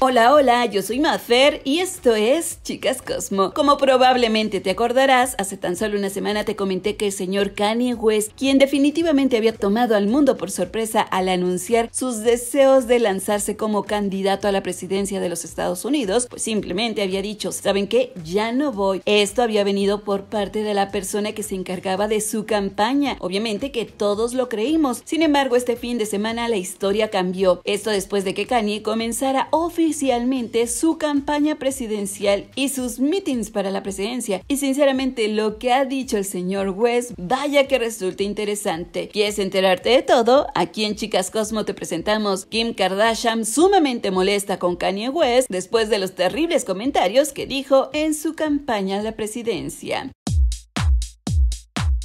Hola, hola, yo soy Mafer y esto es Chicas Cosmo. Como probablemente te acordarás, hace tan solo una semana te comenté que el señor Kanye West, quien definitivamente había tomado al mundo por sorpresa al anunciar sus deseos de lanzarse como candidato a la presidencia de los Estados Unidos, pues simplemente había dicho, ¿saben qué? Ya no voy. Esto había venido por parte de la persona que se encargaba de su campaña. Obviamente que todos lo creímos. Sin embargo, este fin de semana la historia cambió. Esto después de que Kanye comenzara oficialmente oficialmente su campaña presidencial y sus meetings para la presidencia. Y sinceramente lo que ha dicho el señor West, vaya que resulte interesante. ¿Quieres enterarte de todo? Aquí en Chicas Cosmo te presentamos Kim Kardashian sumamente molesta con Kanye West después de los terribles comentarios que dijo en su campaña a la presidencia.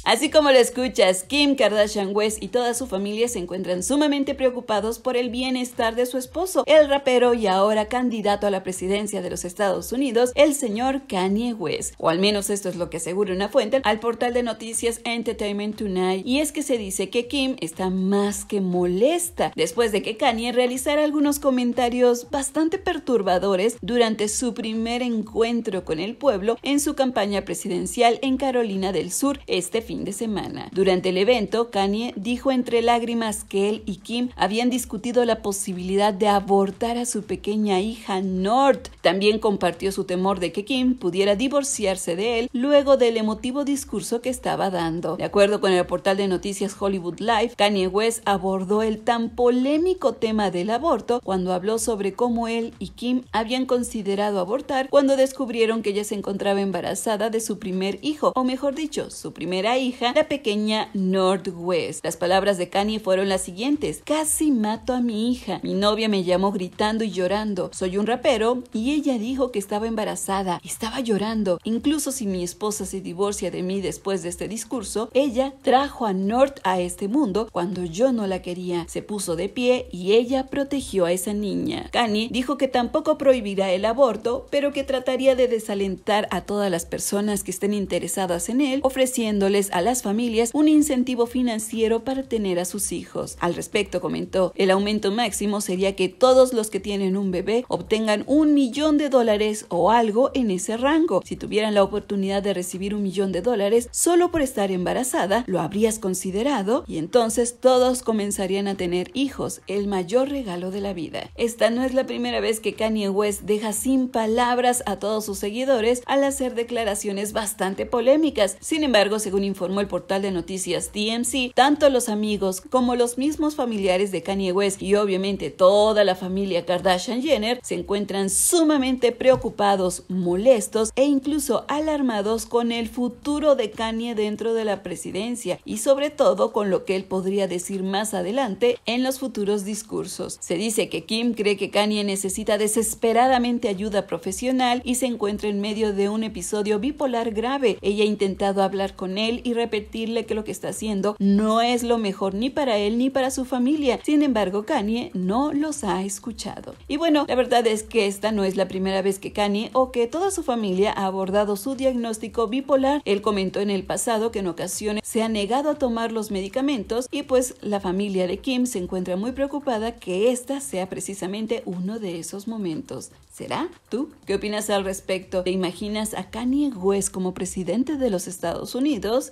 Así como lo escuchas, Kim Kardashian West y toda su familia se encuentran sumamente preocupados por el bienestar de su esposo, el rapero y ahora candidato a la presidencia de los Estados Unidos, el señor Kanye West. O al menos esto es lo que asegura una fuente al portal de noticias Entertainment Tonight. Y es que se dice que Kim está más que molesta después de que Kanye realizara algunos comentarios bastante perturbadores durante su primer encuentro con el pueblo en su campaña presidencial en Carolina del Sur este fin de semana. Durante el evento, Kanye dijo entre lágrimas que él y Kim habían discutido la posibilidad de abortar a su pequeña hija North. También compartió su temor de que Kim pudiera divorciarse de él luego del emotivo discurso que estaba dando. De acuerdo con el portal de noticias Hollywood Life, Kanye West abordó el tan polémico tema del aborto cuando habló sobre cómo él y Kim habían considerado abortar cuando descubrieron que ella se encontraba embarazada de su primer hijo, o mejor dicho, su primera hija la pequeña Northwest. Las palabras de Kanye fueron las siguientes. Casi mato a mi hija. Mi novia me llamó gritando y llorando. Soy un rapero y ella dijo que estaba embarazada. Estaba llorando. Incluso si mi esposa se divorcia de mí después de este discurso, ella trajo a North a este mundo cuando yo no la quería. Se puso de pie y ella protegió a esa niña. Kanye dijo que tampoco prohibirá el aborto, pero que trataría de desalentar a todas las personas que estén interesadas en él, ofreciéndoles a las familias un incentivo financiero para tener a sus hijos. Al respecto comentó, el aumento máximo sería que todos los que tienen un bebé obtengan un millón de dólares o algo en ese rango. Si tuvieran la oportunidad de recibir un millón de dólares solo por estar embarazada, lo habrías considerado y entonces todos comenzarían a tener hijos, el mayor regalo de la vida. Esta no es la primera vez que Kanye West deja sin palabras a todos sus seguidores al hacer declaraciones bastante polémicas. Sin embargo, según informó el portal de noticias TMC, tanto los amigos como los mismos familiares de Kanye West y obviamente toda la familia Kardashian Jenner se encuentran sumamente preocupados, molestos e incluso alarmados con el futuro de Kanye dentro de la presidencia y sobre todo con lo que él podría decir más adelante en los futuros discursos. Se dice que Kim cree que Kanye necesita desesperadamente ayuda profesional y se encuentra en medio de un episodio bipolar grave. Ella ha intentado hablar con él y repetirle que lo que está haciendo no es lo mejor ni para él ni para su familia. Sin embargo, Kanye no los ha escuchado. Y bueno, la verdad es que esta no es la primera vez que Kanye o que toda su familia ha abordado su diagnóstico bipolar. Él comentó en el pasado que en ocasiones se ha negado a tomar los medicamentos y pues la familia de Kim se encuentra muy preocupada que esta sea precisamente uno de esos momentos. ¿Será? ¿Tú qué opinas al respecto? ¿Te imaginas a Kanye West como presidente de los Estados Unidos?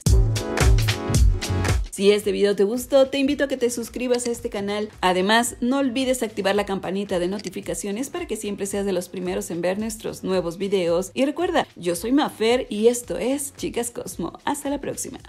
Si este video te gustó, te invito a que te suscribas a este canal. Además, no olvides activar la campanita de notificaciones para que siempre seas de los primeros en ver nuestros nuevos videos. Y recuerda, yo soy Mafer y esto es Chicas Cosmo. Hasta la próxima.